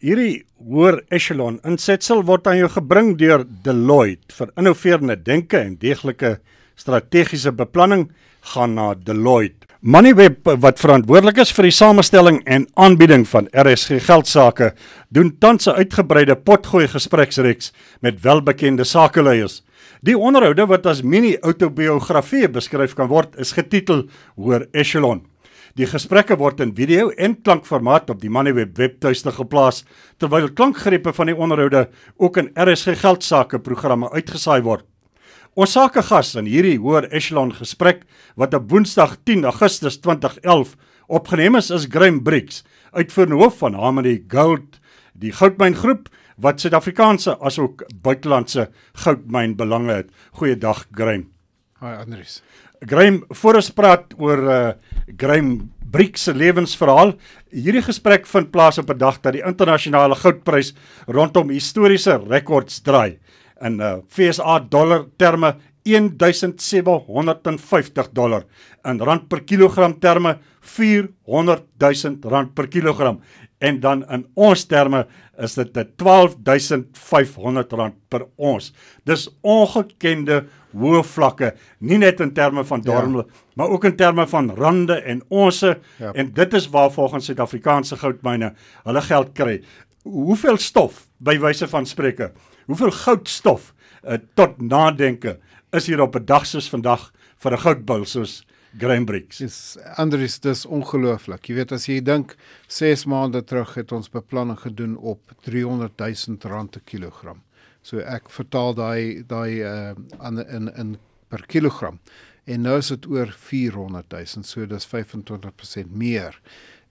Hierdie hoër echelon insetsel word aan jou gebring deur Deloitte vir innoveerende denke en deeglike strategiese beplanning gaan na Deloitte. Moneyweb wat verantwoordelik is vir die samestelling en aanbieding van RSG geldsaake, doen tans 'n uitgebreide potgooi gespreksreeks met welbekende sakeleiers. Die onderhoude wat as mini-autobiografie beskryf kan word, is getitel Hoër Echelon. Die gesprekke word in video en klankformaat op die Moneyweb webtuiste geplaas terwyl klankgreppe van die onderhoude ook in RSG geldsaake programme uitgesaai word. Ons sakegas in hierdie hoër echelon gesprek wat op Woensdag 10 Augustus 2011 opgeneem is is Graham Briggs, uitvoerende hoof van Harmony Gold, die goudmyngroep wat Suid-Afrikaanse asook buitelandse goudmyn belange het. Goeiedag Graham. Hi Andrius. Graham, voor ons praat oor uh Graham Brick se lewensverhaal. Hierdie gesprek vind plaas op 'n dag dat die internasionale goudprys rondom historiese rekords draai in uh FSA dollar terme 1750 dollar in rand per kilogram terme 400000 rand per kilogram en dan in ons terme is dit 12500 uh, rand per ons. Dis ongekende hoë vlakke, nie net in terme van ja. darmle, ja. maar ook in terme van rande en onsse ja. en dit is waar volgens Suid-Afrikaanse goudmyne hulle geld kry. Hoeveel stof by wyse van spreke? Hoeveel goudstof uh, tot nadenke is hier op 'n dag soos vandag vir 'n goudbul soos Grainbricks. Dis anders dis ongelooflik. Jy weet as jy dink 6 maande terug het ons beplanning gedoen op 300 000 rand per kilogram. So ek vertaal daai daai ehm aan in in per kilogram. En nou is dit oor 400 000, so dis 25% meer.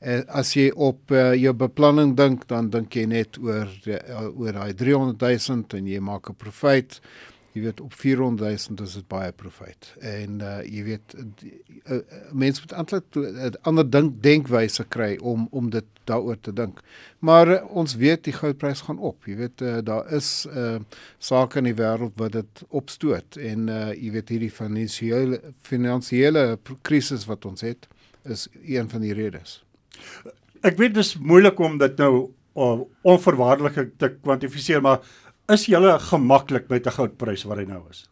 Eh, as jy op uh, jou beplanning dink, dan dink jy net oor uh, oor daai 300 000 en jy maak 'n profiet jy weet op 400000 is dit baie profiet en uh, jy weet uh, uh, mense moet eintlik 'n uh, ander dink denkwyse kry om om dit daaroor te dink maar uh, ons weet die goudprys gaan op jy weet uh, daar is uh, sake in die wêreld wat dit opstoot en uh, jy weet hierdie finansiële finansiële krisis wat ons het is een van die redes ek weet dis moeilik om dit nou onverwaarlik te kwantifiseer maar is jy gemaklik met 'n goudprys wat hy nou is?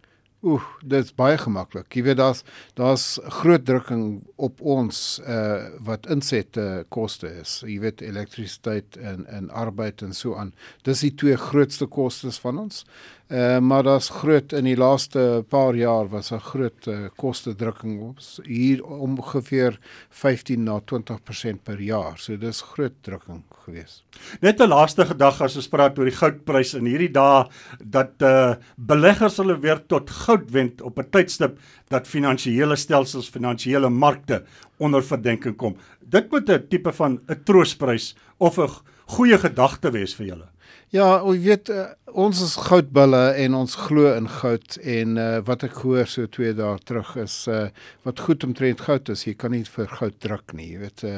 Oef, dit's baie gemaklik. Jy weet daar's daar's groot drukking op ons uh wat insette uh, koste is. Jy weet elektrisiteit en en arbeid en so aan. Dis die twee grootste kostes van ons. Uh Eh, maar daar's groot in die laaste paar jaar was 'n groot uh, kostedrukking op hier ongeveer 15 na 20% per jaar. So dis groot drukking gewees. Net 'n laaste gedagte as ons praat oor die goudprys in hierdie dae dat eh uh, beleggers hulle weer tot goud wend op 'n tydstip dat finansiële stelsels, finansiële markte onder verdenking kom. Dit moet 'n tipe van 'n troostprys of 'n goeie gedagte wees vir julle. Ja, jy weet eh, ons is goudbulle en ons glo in goud en uh, wat ek hoor so 2 dae terug is uh, wat goed omtrent goud is, jy kan nie vir goud druk nie. Jy weet uh,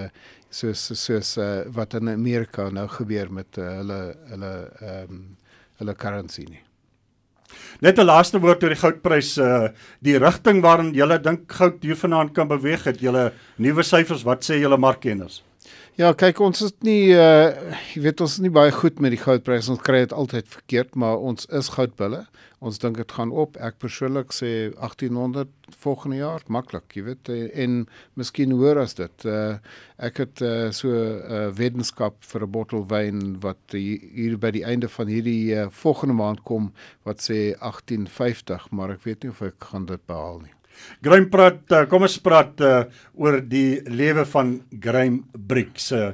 soos soos uh, wat in Amerika nou gebeur met uh, hulle hulle ehm um, hulle currency nie. Net 'n laaste woord oor die goudpryse, uh, die rigting waarin jy dink goud hiervanaand kan beweeg, het jy nuwe syfers, wat sê julle markkenners? Ja, kyk ons is nie uh jy weet ons is nie baie goed met die goudpryse. Ons kry dit altyd verkeerd, maar ons is goudbulle. Ons dink dit gaan op. Ek persoonlik sê 1800 volgende jaar maklik, jy weet eh, en miskien hoor as dit. Uh ek het uh, so 'n uh, weddenskap vir 'n bottel wyn wat hier by die einde van hierdie uh, volgende maand kom wat sê 1850, maar ek weet nie of ek gaan dit behaal nie. Graham praat eh, kom ons praat uh, oor die lewe van Graham Briggs. Uh,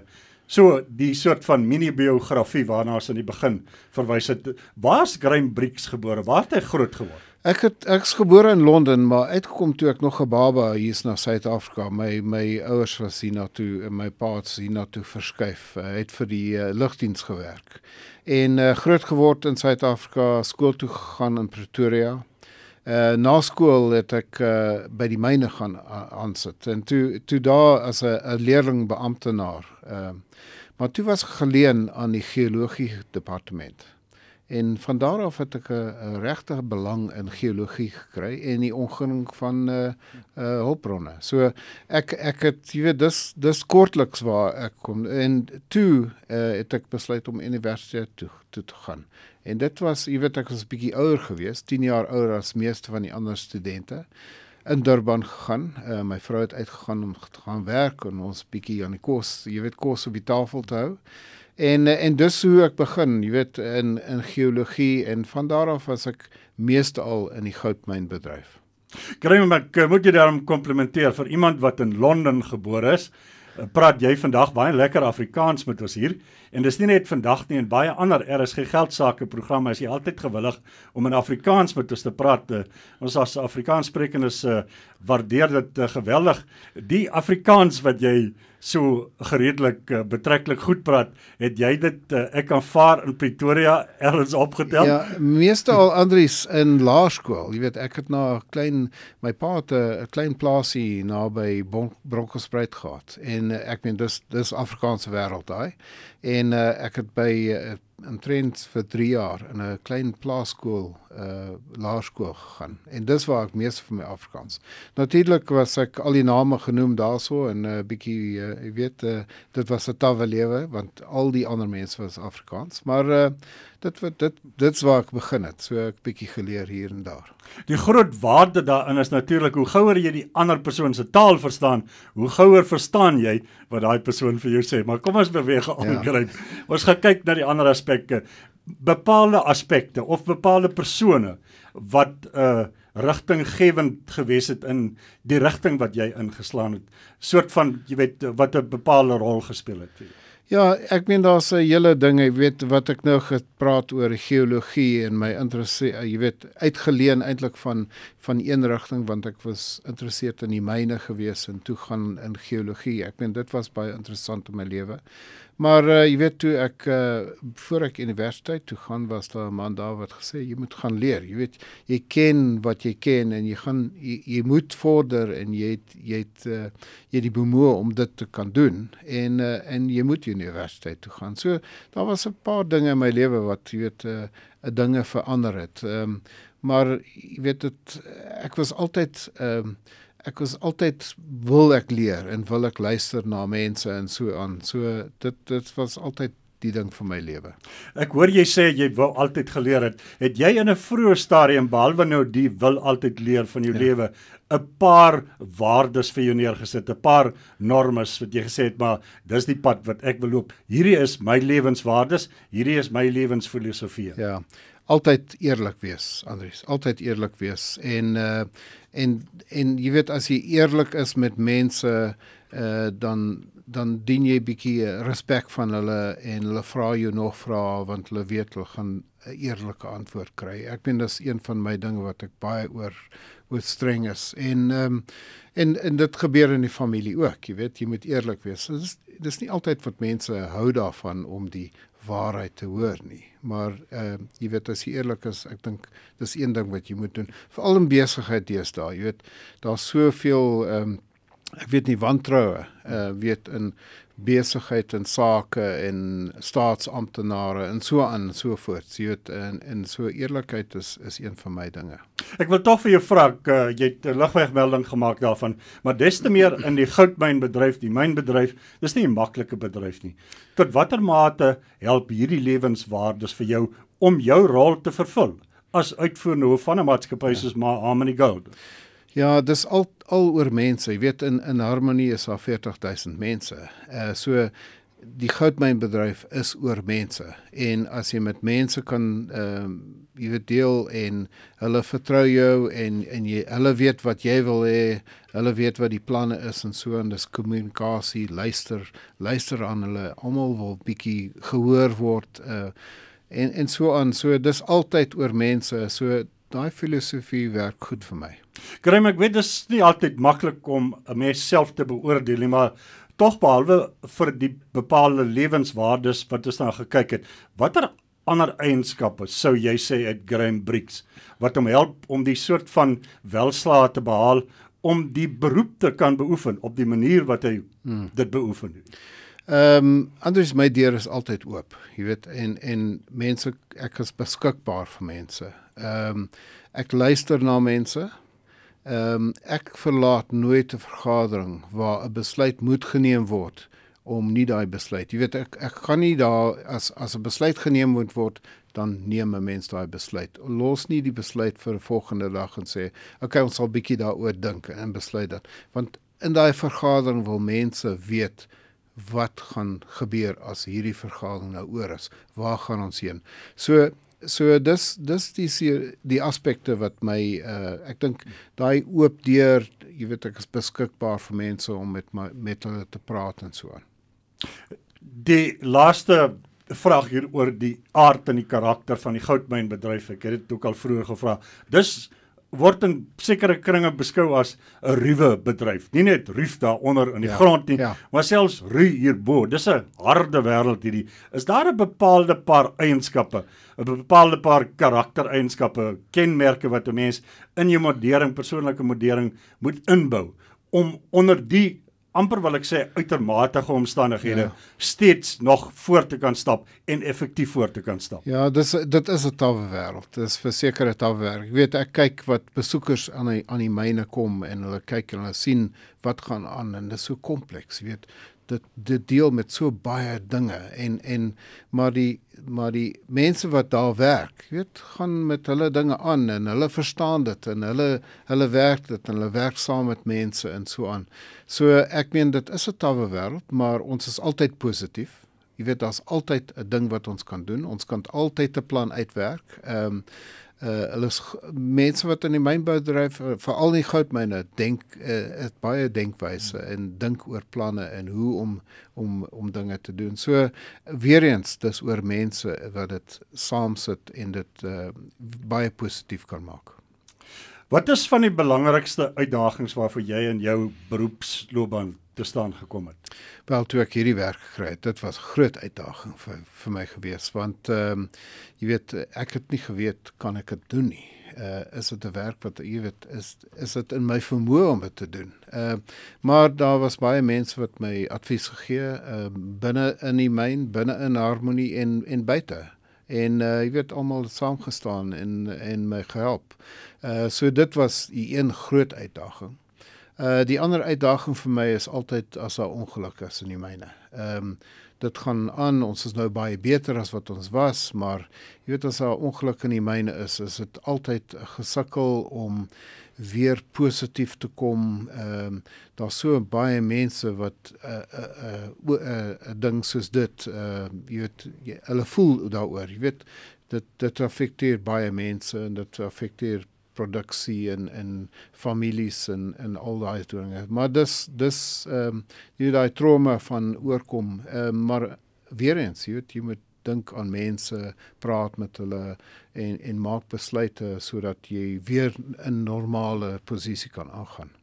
so die soort van mini biografie waarna ons aan die begin verwys het. Waar's Graham Briggs gebore? Waar het hy groot geword? Ek het ek is gebore in Londen, maar uitgekom toe ek nog 'n baba hier in Suid-Afrika. My my ouers was hier na toe en my pa het hier na toe verskuif. Hy het vir die uh, lugdiens gewerk. En uh, groot geword in Suid-Afrika, skool toe gegaan in Pretoria uh na skool het ek uh by die myne gaan eh, aansit en toe toe daar as 'n leerling beamptenaar. Ehm uh, maar toe was geleen aan die geologie departement. En van daar af het ek 'n regte belang in geologie gekry en die ongunning van uh uh hulpbronne. So ek ek het jy weet dis dis kortliks waar ek kom en toe uh het ek besluit om universiteit toe toe te gaan En dit was, jy weet ek was 'n bietjie ouer gewees, 10 jaar ouer as meeste van die ander studente in Durban gegaan. Uh, my vrou het uitgegaan om te gaan werk en ons bietjie aan die kos, jy weet kos op die tafel te hou. En eh, en dis hoe ek begin, jy weet in in geologie en van daar af was ek meeste al in die goudmynbedryf. Graeme, ek eh, moet jou daarom komplimenteer vir iemand wat in Londen gebore is praat jy vandag baie lekker Afrikaans met ons hier en dis nie net vandag nie en baie ander RSG geldsaake programme is jy altyd gewillig om in Afrikaans met ons te praat. Uh, ons as Afrikaanssprekendes uh, eh, waardeer dit uh, geweldig. Die Afrikaans wat jy so gereedelik uh, eh, betreklik goed praat, het jy dit uh, ek aanvaar in Pretoria elders opgetel? Ja, meeste al Andries in laerskool. Jy weet, ek het na 'n klein my pa het 'n klein plaasie naby bon, Bronkhorstspruit gehad. En uh, ek meen dis dis Afrikaanse wêreld daai. En uh, ek het by 'n uh, trend vir 3 jaar in 'n klein plaaskool uh laerskool gegaan en dis waar ek meeste van my Afrikaans. Natuurlik was ek al die name genoem daarso en 'n uh, eh, bietjie uh, eh, ek weet uh, dit was 'n tawe lewe want al die ander mense was Afrikaans, maar uh, dit wat dit dit's waar ek begin het. So ek bietjie geleer hier en daar. Die groot waarde daarin is natuurlik hoe gouer jy die ander persoon se taal verstaan, hoe gouer verstaan jy wat daai persoon vir jou sê. Maar kom ons beweeg aan ja. gryp. Ons gaan kyk na die ander aspekte bepaalde aspekte of bepaalde persone wat 'n uh, rigtinggewend gewees het in die rigting wat jy ingeslaan het soort van jy weet wat 'n bepaalde rol gespeel het vir jou Ja, ek meen daar's 'n hele ding, jy weet wat ek nou gepraat oor geologie en my interesse, jy weet, uitgeleen eintlik van van een rigting want ek was geïnteresseerd in die myne gewees en toe gaan in geologie. Ek meen dit was baie interessant in my lewe. Maar uh, jy weet toe ek uh, voor ek universiteit toe gaan was daar 'n man daar wat gesê jy moet gaan leer. Jy weet jy ken wat jy ken en jy gaan jy, jy moet vorder en jy het jy het uh, jy die bemoë om dit te kan doen en uh, en jy moet universiteit toe gaan. So daar was 'n paar dinge in my lewe wat jy weet uh, dinge verander het. Ehm um, maar jy weet dit ek was altyd ehm um, ek was altyd wil ek leer en wil ek luister na mense en so aan. So dit dit was altyd die ding van my lewe. Ek hoor jy sê jy wou altyd geleer het. Het jy in 'n vroeë stadium behalwe nou die wil altyd leer van jou ja. lewe 'n paar waardes vir jou neergesit, 'n paar normes wat jy gesê het, maar dis die pad wat ek beloop. Hierdie is my lewenswaardes, hierdie is my lewensfilosofie. Ja altyd eerlik wees Andrius altyd eerlik wees en uh, en en jy weet as jy eerlik is met mense uh, dan dan dien jy bietjie respek van hulle en hulle vra jou nog vra want hulle weet hulle gaan 'n eerlike antwoord kry ek meen dis een van my dinge wat ek baie oor oor streng is en um, en en dit gebeur in die familie ook jy weet jy moet eerlik wees dis dis nie altyd wat mense hou daarvan om die waarheid te hoor nie. Maar ehm uh, jy weet as jy eerlik is, ek dink dis een ding wat jy moet doen, veral in besigheid deesdae. Jy weet daar's soveel ehm um, ek weet nie wantroue eh uh, weet in besigheid en sake en staatsamptenare en so aan en so voort. Jy weet en en so eerlikheid is is een van my dinge. Ek wil tog vir jou vra, uh, jy het 'n ligwegmelding gemaak daarvan, maar des te meer in die goudmynbedryf, die mynbedryf, dis nie 'n maklike bedryf nie. Tot watter mate help hierdie lewenswaardes vir jou om jou rol te vervul as uitvoerende hoof van 'n maatskappy ja. soos Mahamani Gold? Ja, dis al al oor mense. Jy weet in in harmonie is daar 40000 mense. Eh uh, so die goudmynbedryf is oor mense. En as jy met mense kan ehm uh, jy weet deel en hulle vertrou jou en en jy hulle weet wat jy wil hê, hulle weet wat die planne is en so en dis kommunikasie, luister, luister aan hulle. Almal wil bietjie gehoor word eh uh, en en so aan. So dis altyd oor mense. So daai filosofie werk goed vir my. Graeme, ek weet dit is nie altyd maklik om 'n mens self te beoordeel nie, maar tog behalwe vir die bepaalde lewenswaardes wat ons nou gekyk het, watter ander eienskappe sou jy sê uit Graeme Briggs wat hom help om die soort van welslaa te behaal om die beroep te kan beoefen op die manier wat hy hmm. dit beoefen het? Ehm um, anders my deur is altyd oop, jy weet en en mense ek is beskikbaar vir mense. Ehm um, ek luister na mense. Ehm um, ek verlaat nooit 'n vergadering waar 'n besluit moet geneem word om nie daai besluit. Jy weet ek ek gaan nie daar as as 'n besluit geneem moet word dan neem 'n mens daai besluit. Los nie die besluit vir die volgende dag en sê, "Oké, okay, ons sal bietjie daaroor dink en besluit dat." Want in daai vergadering wil mense weet wat gaan gebeur as hierdie vergadering nou oor is? Waar gaan ons heen? So so dis dis die die aspekte wat my uh, ek dink daai oop deur, jy weet ek is beskikbaar vir mense om met my met hulle te praat en so aan. Die laaste vraag hier oor die aard en die karakter van die goudmynbedryf. Ek het dit ook al vroeër gevra. Dis word in sekere kringe beskou as 'n ruwe bedryf. Nie net ruif daaronder in die ja, grond nie, ja. maar selfs ru hierbo. Dis 'n harde wêreld hierdie. Is daar 'n bepaalde paar eienskappe, 'n bepaalde paar karaktereienskappe, kenmerke wat 'n mens in jou modering, persoonlike modering moet inbou om onder die amper wil ek sê uitermate omstandighede ja. steeds nog voor te kan stap en effektief voor te kan stap. Ja, dis dit is 'n tawe wêreld. Dit is verseker 'n tawe wêreld. Ek weet ek kyk wat besoekers aan die aan die myne kom en hulle kyk en hulle sien wat gaan aan en dit is so kompleks, weet dit dit deel met so baie dinge en en maar die maar die mense wat daar werk, jy weet, gaan met hulle dinge aan en hulle verstaan dit en hulle hulle werk dit en hulle werk saam met mense en so aan. So ek meen dit is 'n tawe wêreld, maar ons is altyd positief. Jy weet, daar's altyd 'n ding wat ons kan doen. Ons kan altyd 'n plan uitwerk. Ehm um, Eh, hulle is mense wat in die mynboudryf eh, veral in goudmyne dink uh, eh, het baie denkwyse en dink oor planne en hoe om om om dinge te doen. So weer eens dis oor mense wat dit saamsit en dit uh, baie positief kan maak. Wat is van die belangrikste uitdagings waarvoor jy in jou beroepsloopbaan te staan gekom het? Wel toe ek hierdie werk gekry het, dit was groot uitdaging vir vir my gewees want ehm um, jy weet ek het nie geweet kan ek dit doen nie. Uh is dit 'n werk wat jy weet is is dit in my vermoë om dit te doen. Ehm uh, maar daar was baie mense wat my advies gegee ehm uh, binne in die myn, binne in harmonie en en buite en uh, jy weet almal saam gestaan en en my gehelp. Uh so dit was die een groot uitdaging. Uh die ander uitdaging vir my is altyd as daar ongeluk is in die myne. Ehm um, dit gaan aan, ons is nou baie beter as wat ons was, maar jy weet as daar ongeluk in die myne is, is dit altyd gesukkel om weer positief te kom. Ehm uh, daar's so baie mense wat eh, eh, eh, 'n uh, 'n uh, 'n uh, 'n uh, uh, ding soos dit ehm uh, jy weet jy, hulle voel daaroor. Jy weet dit dit affekteer baie mense en dit affekteer produksie en en families en en al daai dinge. Maar dis dis ehm um, jy daai trauma van oorkom. Ehm uh, maar weer eens jy weet jy moet dink aan mense, praat met hulle en en maak besluite sodat jy weer in normale posisie kan aangaan.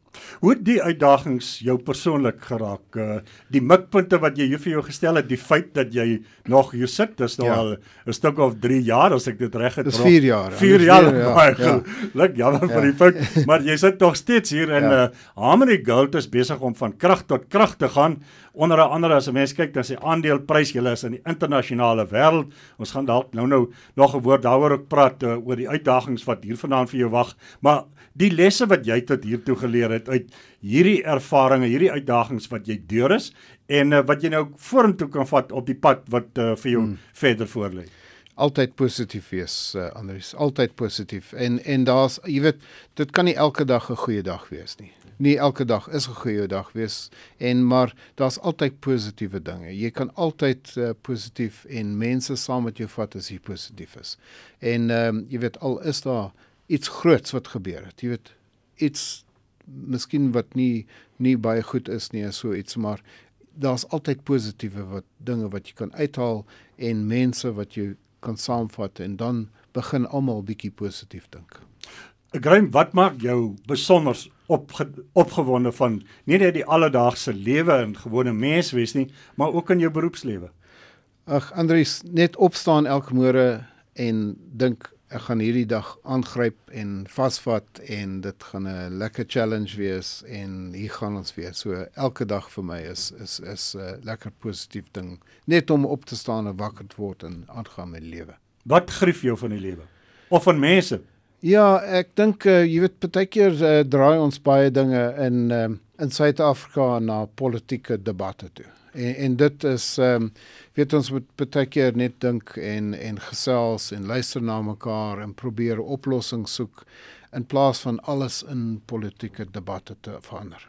Hoe die uitdagings jou persoonlik geraak? Uh, die mikpunte wat jy vir jou gestel het, die feit dat jy nog hier sit, dis nou ja. al 'n stuk of 3 jaar as ek dit reg het. Dis 4 jaar. 4 jaar. jaar, jaar ja. ja. Lek jammer ja. vir die fout, maar jy sit nog steeds hier en ja. uh, eh, Harmony Gold is besig om van krag tot krag te gaan. Onder andere as 'n mens kyk, dan sê aandeleprys julle is in die internasionale wêreld. Ons gaan dalk nou-nou nog 'n woord daaroor praat uh, oor die uitdagings wat hier vanaand vir jou wag, maar die lesse wat jy tot hier toe geleer het uit hierdie ervarings, hierdie uitdagings wat jy deur is en uh, wat jy nou vorentoe kan vat op die pad wat uh, vir jou hmm. verder voorlê. Altyd positief wees, uh, eh, Andrius, altyd positief. En en daar's jy weet, dit kan nie elke dag 'n goeie dag wees nie. Nie elke dag is 'n goeie dag wees en maar daar's altyd positiewe dinge. Jy kan altyd uh, positief en mense saam met jou vat as jy positief is. En ehm um, jy weet al is daar iets groots wat gebeur het. Jy weet, iets miskien wat nie nie baie goed is nie, so iets, maar daar's altyd positiewe wat dinge wat jy kan uithaal en mense wat jy kan saamvat en dan begin almal bietjie positief dink. Graeme, wat maak jou besonder op opgewonde van nie net die alledaagse lewe en gewone mens wees nie, maar ook in jou beroepslewe? Ag Andries, net opstaan elke môre en dink ek gaan hierdie dag aangryp en vasvat en dit gaan 'n lekker challenge wees en hier gaan ons weer. So elke dag vir my is is is 'n lekker positief ding net om op te staan en wakker te word en aan te gaan met die lewe. Wat grief jou van die lewe of van mense? Ja, ek dink uh, jy weet baie keer uh, eh, draai ons baie dinge in uh, in Suid-Afrika na politieke debatte toe. En en dit is ehm um, weet ons moet baie keer net dink en en gesels en luister na mekaar en probeer oplossings soek in plaas van alles in politieke debatte te verander.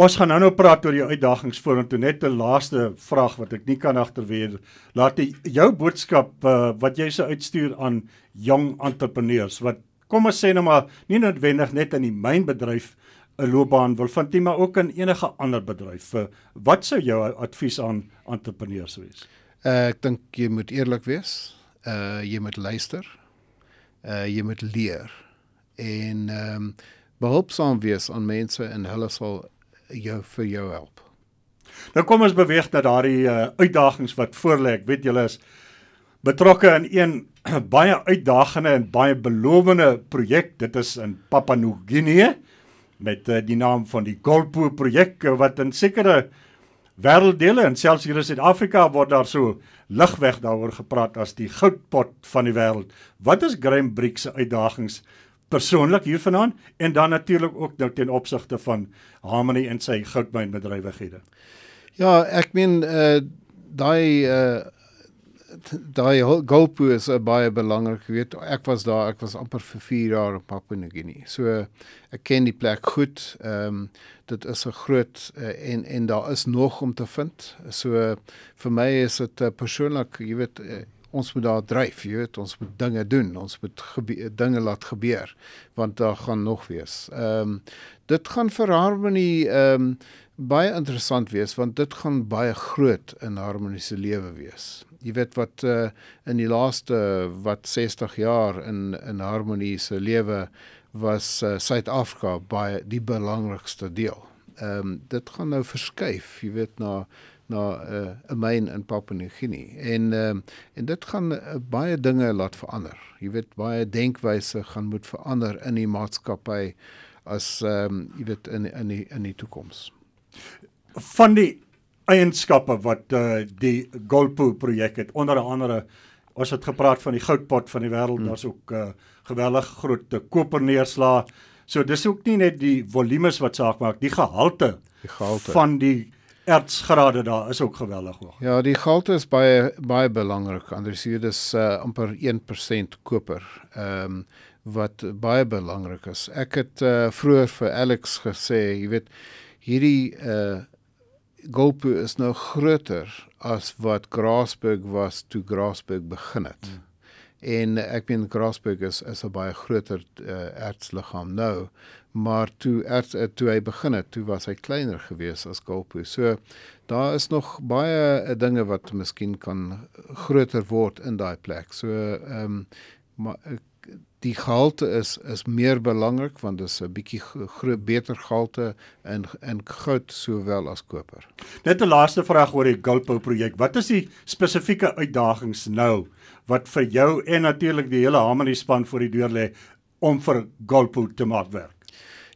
Ons gaan nou nou praat oor die uitdagings vorentoe. Net 'n laaste vraag wat ek nie kan agterweer. Laat die, jou boodskap uh, wat jy se uitstuur aan jong entrepreneurs wat kom ons sê nou maar nie noodwendig net in die mynbedryf 'n loopbaan wil vind nie, maar ook in enige ander bedryf. Eh, wat sou jou advies aan entrepreneurs wees? Uh, ek dink jy moet eerlik wees. Uh jy moet luister. Uh jy moet leer en ehm um, behulpsaam wees aan mense en hulle sal jou vir jou help. Nou kom ons beweeg na daardie uh, uitdagings wat voorlê. Ek weet julle is betrokke in een baie uitdagende en baie belowende projek. Dit is in Papua New Guinea met eh, die naam van die Golpo projek eh, wat in sekere wêrelddele en selfs hier in Suid-Afrika word daar so ligweg daaroor gepraat as die goudpot van die wêreld. Wat is Graham Brick se uitdagings persoonlik hier vanaand en dan natuurlik ook nou ten opsigte van Harmony en sy goudmynbedrywighede? Ja, ek meen uh daai uh daai GoPro is uh, baie belangrik, weet ek was daar, ek was amper vir 4 jaar op Papua Nugini. So ek ken die plek goed. Ehm um, dit is 'n groot uh, en en daar is nog om te vind. So uh, vir my is dit uh, persoonlik, jy weet uh, ons moet daar dryf, jy weet, ons moet dinge doen, ons moet dinge laat gebeur want daar gaan nog wees. Ehm um, dit gaan vir harmonie ehm um, baie interessant wees want dit gaan baie groot in harmoniese lewe wees jy weet wat uh, in die laaste wat 60 jaar in in harmonie se lewe was eh, Suid-Afrika uh, baie die belangrikste deel. Ehm um, dit gaan nou verskuif, jy weet na na 'n uh, eh, myn in Papua Nugini en um, en dit gaan uh, baie dinge laat verander. Jy weet baie denkwyse gaan moet verander in die maatskappy as ehm um, jy weet in in die in die toekoms. Van die eienskappe wat uh, die Golpo projek het. Onder andere ons het gepraat van die goudpot van die wêreld, hmm. daar's ook uh, geweldig groot te eh, koper neerslaa. So dis ook nie net die volumes wat saak maak, die gehalte, die gehalte van die ertsgrade daar is ook geweldig hoog. Ja, die gehalte is baie baie belangrik. Anders hier dis uh, amper 1% koper. Ehm um, wat baie belangrik is. Ek het uh, vroeër vir Alex gesê, jy weet, hierdie uh Golpo is nou groter as wat Grasberg was toe Grasberg begin het. Mm. En ek meen Grasberg is is 'n baie groter aardsliggaam eh, uh, nou, maar toe erts eh, toe hy begin het, toe was hy kleiner geweest as Golpo. So daar is nog baie uh, dinge wat miskien kan groter word in daai plek. So ehm um, maar ek die gehalte is is meer belangrik want dit is 'n bietjie beter gehalte in in goud sowel as koper. Net 'n laaste vraag oor die Gulpo projek. Wat is die spesifieke uitdagings nou wat vir jou en natuurlik die hele Hamerie span voor die deur lê om vir Gulpo te maak werk?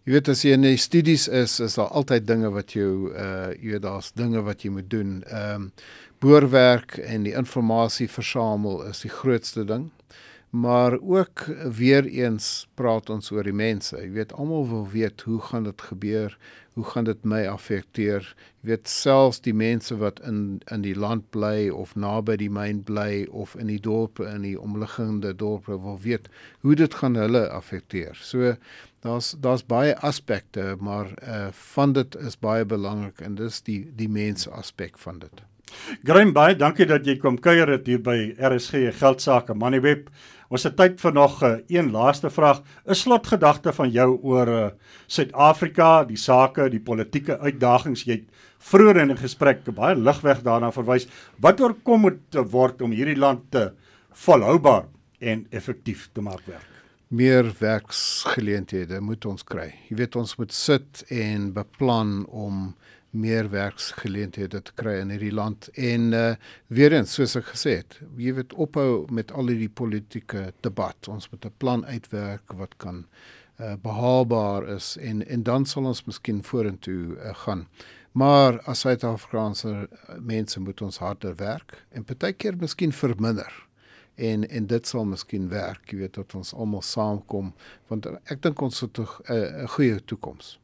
Jy weet as jy in studies is, is daar altyd dinge wat jy uh eh, jy weet daar's dinge wat jy moet doen. Ehm um, boorwerk en die inligting versamel is die grootste ding maar ook weer eens praat ons oor die mense. Jy weet almal wil weet hoe gaan dit gebeur? Hoe gaan dit my affekteer? Jy weet selfs die mense wat in in die land bly of naby die myn bly of in die dorpe in die omliggende dorpe wil weet hoe dit gaan hulle affekteer. So daar's daar's baie aspekte, maar eh uh, van dit is baie belangrik en dis die die mens aspek van dit. Graeme baie dankie dat jy kom kuier dit hier by RSG Geldsaake Moneyweb. Ons het tyd vir nog 'n eh, een laaste vraag. 'n Slotgedagte van jou oor eh, Suid-Afrika, die sake, die politieke uitdagings. Jy het vroeër in 'n gesprek baie ligweg daarna verwys wat oorkom moet eh, word om hierdie land te volhoubaar en effektief te maak werk. Meer werksgeleenthede moet ons kry. Jy weet ons moet sit en beplan om meer werksgeleenthede te kry in hierdie land en uh, weer eens soos ek gesê het, jy moet ophou met al hierdie politieke debat. Ons moet 'n plan uitwerk wat kan uh, behaalbaar is en en dan sal ons miskien vorentoe uh, gaan. Maar as Suid-Afrikaanse mense moet ons harder werk en partykeer miskien verminder en en dit sal miskien werk, jy weet, tot ons almal saamkom want ek dink ons het 'n goeie toekoms.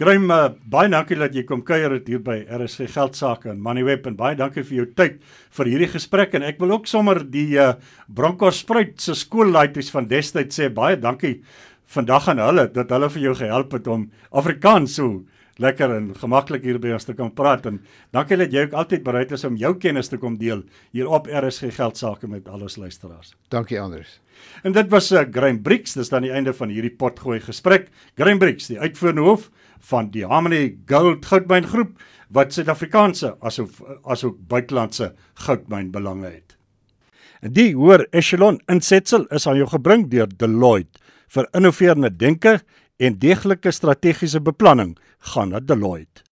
Graeme, uh, baie dankie dat jy kom kuier dit hier by RSC Geld Sake en Money Web en baie dankie vir jou tyd vir hierdie gesprek en ek wil ook sommer die uh, eh, Broncos Spruit se skoollaaities van destyd sê baie dankie vandag aan hulle dat hulle vir jou gehelp het om Afrikaans so lekker en gemaklik hier by ons te kan praat en dankie dat jy ook altyd bereid is om jou kennis te kom deel hier op RSG geld sake met al ons luisteraars. Dankie Andrius. En dit was 'n eh, Grain Bricks, dis dan die einde van hierdie potgooi gesprek. Grain Bricks, die uitvoerende hoof van die Harmony Gold Goudmyn Groep wat Suid-Afrikaanse asof eh, asook buitelandse goudmyn belange het. En die hoor Echelon insetsel is aan jou gebring deur Deloitte vir innoverende denke en deeglike strategiese beplanning gaan na Deloitte.